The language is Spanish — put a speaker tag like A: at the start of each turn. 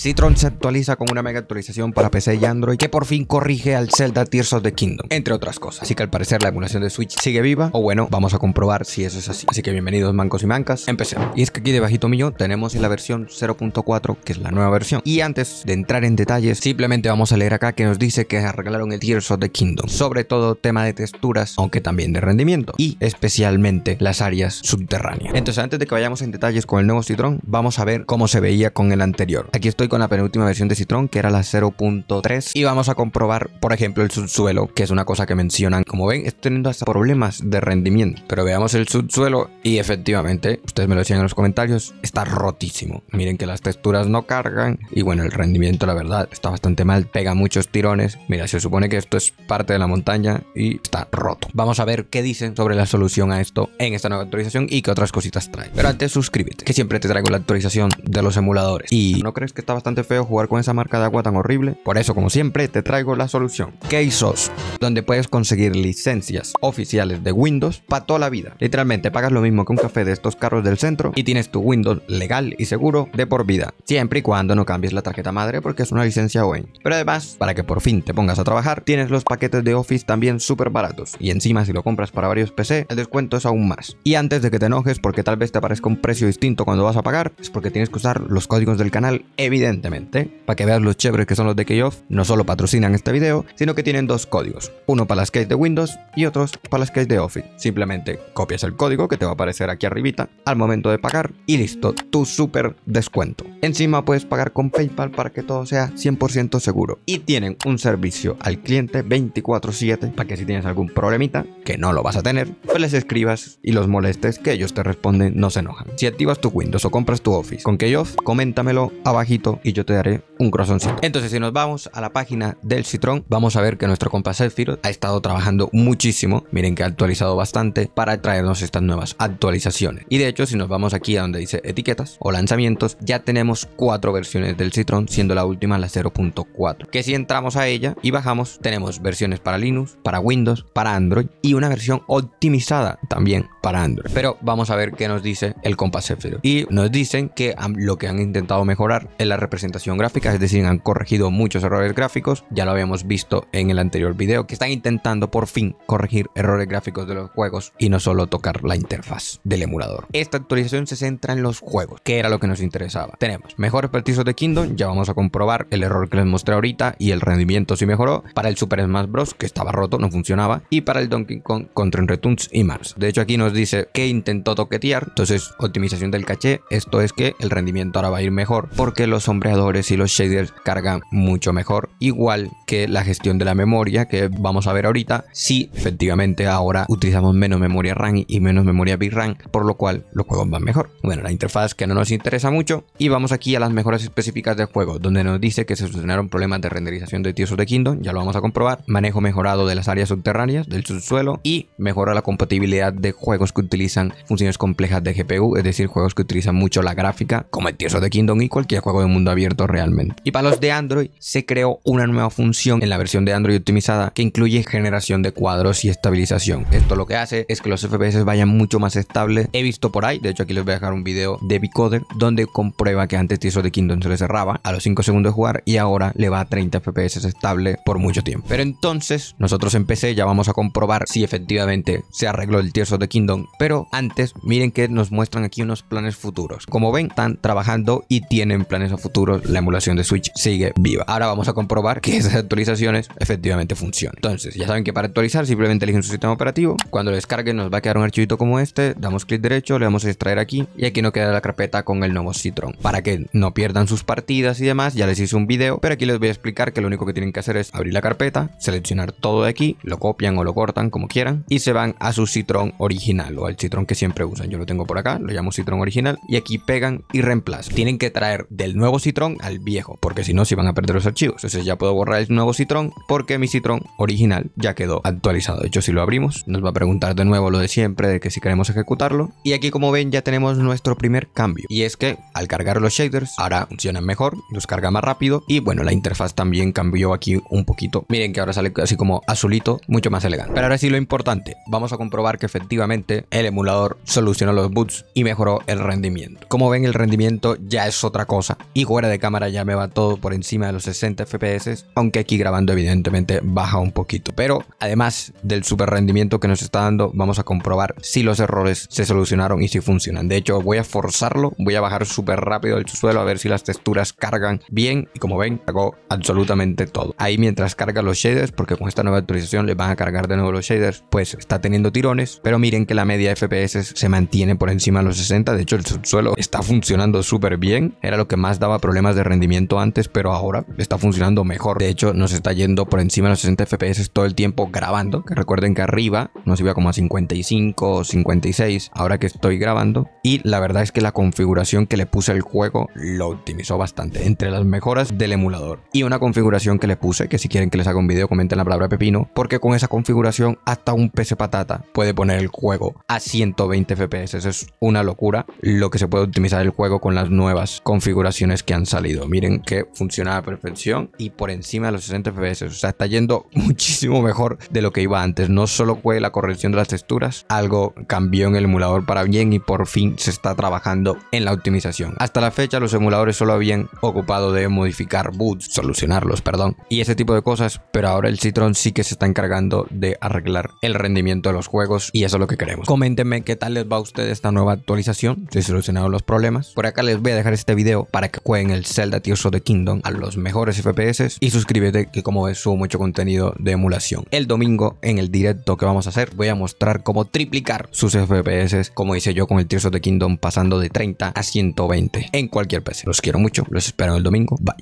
A: Citron se actualiza con una mega actualización para PC y Android que por fin corrige al Zelda Tears of the Kingdom, entre otras cosas. Así que al parecer la acumulación de Switch sigue viva, o bueno, vamos a comprobar si eso es así. Así que bienvenidos mancos y mancas, empecemos. Y es que aquí debajito mío tenemos la versión 0.4, que es la nueva versión. Y antes de entrar en detalles, simplemente vamos a leer acá que nos dice que arreglaron el Tears of the Kingdom, sobre todo tema de texturas, aunque también de rendimiento, y especialmente las áreas subterráneas. Entonces antes de que vayamos en detalles con el nuevo Citron, vamos a ver cómo se veía con el anterior. Aquí estoy con la penúltima versión de Citron, que era la 0.3. Y vamos a comprobar, por ejemplo, el subsuelo, que es una cosa que mencionan. Como ven, está teniendo hasta problemas de rendimiento. Pero veamos el subsuelo y efectivamente, ustedes me lo decían en los comentarios, está rotísimo. Miren que las texturas no cargan y bueno, el rendimiento la verdad está bastante mal, pega muchos tirones. Mira, se supone que esto es parte de la montaña y está roto. Vamos a ver qué dicen sobre la solución a esto en esta nueva actualización y qué otras cositas trae. Pero antes suscríbete, que siempre te traigo la actualización de los emuladores. ¿Y no crees que estaba bastante feo jugar con esa marca de agua tan horrible. Por eso, como siempre, te traigo la solución. Keysos, donde puedes conseguir licencias oficiales de Windows para toda la vida. Literalmente, pagas lo mismo que un café de estos carros del centro y tienes tu Windows legal y seguro de por vida. Siempre y cuando no cambies la tarjeta madre porque es una licencia OEM. Pero además, para que por fin te pongas a trabajar, tienes los paquetes de Office también súper baratos. Y encima, si lo compras para varios PC, el descuento es aún más. Y antes de que te enojes porque tal vez te aparezca un precio distinto cuando vas a pagar, es porque tienes que usar los códigos del canal, evidentemente evidentemente, para que veas los chéveres que son los de Keyoff, no solo patrocinan este video, sino que tienen dos códigos, uno para las keys de Windows y otros para las keys de Office. Simplemente copias el código que te va a aparecer aquí arribita al momento de pagar y listo, tu super descuento. Encima puedes pagar con PayPal para que todo sea 100% seguro y tienen un servicio al cliente 24/7 para que si tienes algún problemita, que no lo vas a tener, pues les escribas y los molestes que ellos te responden, no se enojan. Si activas tu Windows o compras tu Office con Keyoff, coméntamelo abajito y yo te daré un corazoncito. Entonces, si nos vamos a la página del citrón, vamos a ver que nuestro compa Zephyr ha estado trabajando muchísimo. Miren que ha actualizado bastante para traernos estas nuevas actualizaciones. Y de hecho, si nos vamos aquí a donde dice etiquetas o lanzamientos, ya tenemos cuatro versiones del citrón, siendo la última la 0.4. Que si entramos a ella y bajamos, tenemos versiones para Linux, para Windows, para Android y una versión optimizada también para Android. Pero vamos a ver qué nos dice el compa Zephyr. Y nos dicen que lo que han intentado mejorar es la presentación gráfica, es decir, han corregido muchos errores gráficos, ya lo habíamos visto en el anterior video, que están intentando por fin corregir errores gráficos de los juegos y no solo tocar la interfaz del emulador. Esta actualización se centra en los juegos, que era lo que nos interesaba. Tenemos mejores partidos de Kingdom, ya vamos a comprobar el error que les mostré ahorita y el rendimiento si mejoró, para el Super Smash Bros, que estaba roto, no funcionaba, y para el Donkey Kong contra Returns y Mars. De hecho aquí nos dice que intentó toquetear, entonces optimización del caché, esto es que el rendimiento ahora va a ir mejor porque los hombres y los shaders cargan mucho mejor. Igual que la gestión de la memoria que vamos a ver ahorita. Si efectivamente ahora utilizamos menos memoria RAM y menos memoria VRAM por lo cual los juegos van mejor. Bueno, la interfaz que no nos interesa mucho. Y vamos aquí a las mejoras específicas del juego, donde nos dice que se solucionaron problemas de renderización de Tears de Kingdom, ya lo vamos a comprobar. Manejo mejorado de las áreas subterráneas, del subsuelo y mejora la compatibilidad de juegos que utilizan funciones complejas de GPU, es decir, juegos que utilizan mucho la gráfica, como el Tears de Kingdom y cualquier juego del mundo abierto realmente. Y para los de Android se creó una nueva función en la versión de Android optimizada que incluye generación de cuadros y estabilización. Esto lo que hace es que los FPS vayan mucho más estables. He visto por ahí, de hecho aquí les voy a dejar un video de Bicoder donde comprueba que antes Tears of Kingdom se le cerraba a los 5 segundos de jugar y ahora le va a 30 FPS estable por mucho tiempo. Pero entonces nosotros en PC ya vamos a comprobar si efectivamente se arregló el Tears de Kingdom, pero antes miren que nos muestran aquí unos planes futuros. Como ven, están trabajando y tienen planes a futuro la emulación de Switch sigue viva. Ahora vamos a comprobar que esas actualizaciones efectivamente funcionan. Entonces, ya saben que para actualizar simplemente eligen su sistema operativo. Cuando lo descarguen nos va a quedar un archivito como este. Damos clic derecho, le damos a extraer aquí y aquí nos queda la carpeta con el nuevo Citron. Para que no pierdan sus partidas y demás, ya les hice un video, pero aquí les voy a explicar que lo único que tienen que hacer es abrir la carpeta, seleccionar todo de aquí, lo copian o lo cortan como quieran y se van a su Citron original o al Citron que siempre usan. Yo lo tengo por acá, lo llamo Citron original y aquí pegan y reemplazan. Tienen que traer del nuevo citrón al viejo, porque si no se van a perder los archivos. Entonces ya puedo borrar el nuevo citrón porque mi citrón original ya quedó actualizado. De hecho, si lo abrimos, nos va a preguntar de nuevo lo de siempre, de que si queremos ejecutarlo. Y aquí como ven ya tenemos nuestro primer cambio. Y es que al cargar los shaders, ahora funcionan mejor, los carga más rápido y bueno, la interfaz también cambió aquí un poquito. Miren que ahora sale así como azulito, mucho más elegante. Pero ahora sí lo importante, vamos a comprobar que efectivamente el emulador solucionó los boots y mejoró el rendimiento. Como ven, el rendimiento ya es otra cosa y fuera de cámara ya me va todo por encima de los 60 FPS, aunque aquí grabando evidentemente baja un poquito. Pero además del super rendimiento que nos está dando, vamos a comprobar si los errores se solucionaron y si funcionan. De hecho, voy a forzarlo, voy a bajar súper rápido el suelo a ver si las texturas cargan bien. Y como ven, hago absolutamente todo. Ahí mientras carga los shaders, porque con esta nueva actualización les van a cargar de nuevo los shaders, pues está teniendo tirones. Pero miren que la media FPS se mantiene por encima de los 60. De hecho, el subsuelo está funcionando súper bien. Era lo que más daba problemas de rendimiento antes, pero ahora está funcionando mejor. De hecho, nos está yendo por encima de los 60 FPS todo el tiempo grabando. Que recuerden que arriba nos iba como a 55 o 56, ahora que estoy grabando. Y la verdad es que la configuración que le puse al juego lo optimizó bastante. Entre las mejoras del emulador y una configuración que le puse, que si quieren que les haga un video, comenten la palabra pepino, porque con esa configuración hasta un PC patata puede poner el juego a 120 FPS. Eso es una locura lo que se puede optimizar el juego con las nuevas configuraciones que han salido. Miren que funciona a perfección y por encima de los 60 FPS. O sea, está yendo muchísimo mejor de lo que iba antes. No solo fue la corrección de las texturas, algo cambió en el emulador para bien y por fin se está trabajando en la optimización. Hasta la fecha los emuladores solo habían ocupado de modificar boots, solucionarlos, perdón, y ese tipo de cosas, pero ahora el Citron sí que se está encargando de arreglar el rendimiento de los juegos y eso es lo que queremos. Coméntenme qué tal les va a ustedes esta nueva actualización, si solucionado los problemas. Por acá les voy a dejar este video para que jueguen en el Zelda Tears of the Kingdom a los mejores FPS y suscríbete que como ves subo mucho contenido de emulación. El domingo en el directo que vamos a hacer voy a mostrar cómo triplicar sus FPS como hice yo con el Tears of the Kingdom pasando de 30 a 120 en cualquier PC. Los quiero mucho, los espero el domingo. Bye.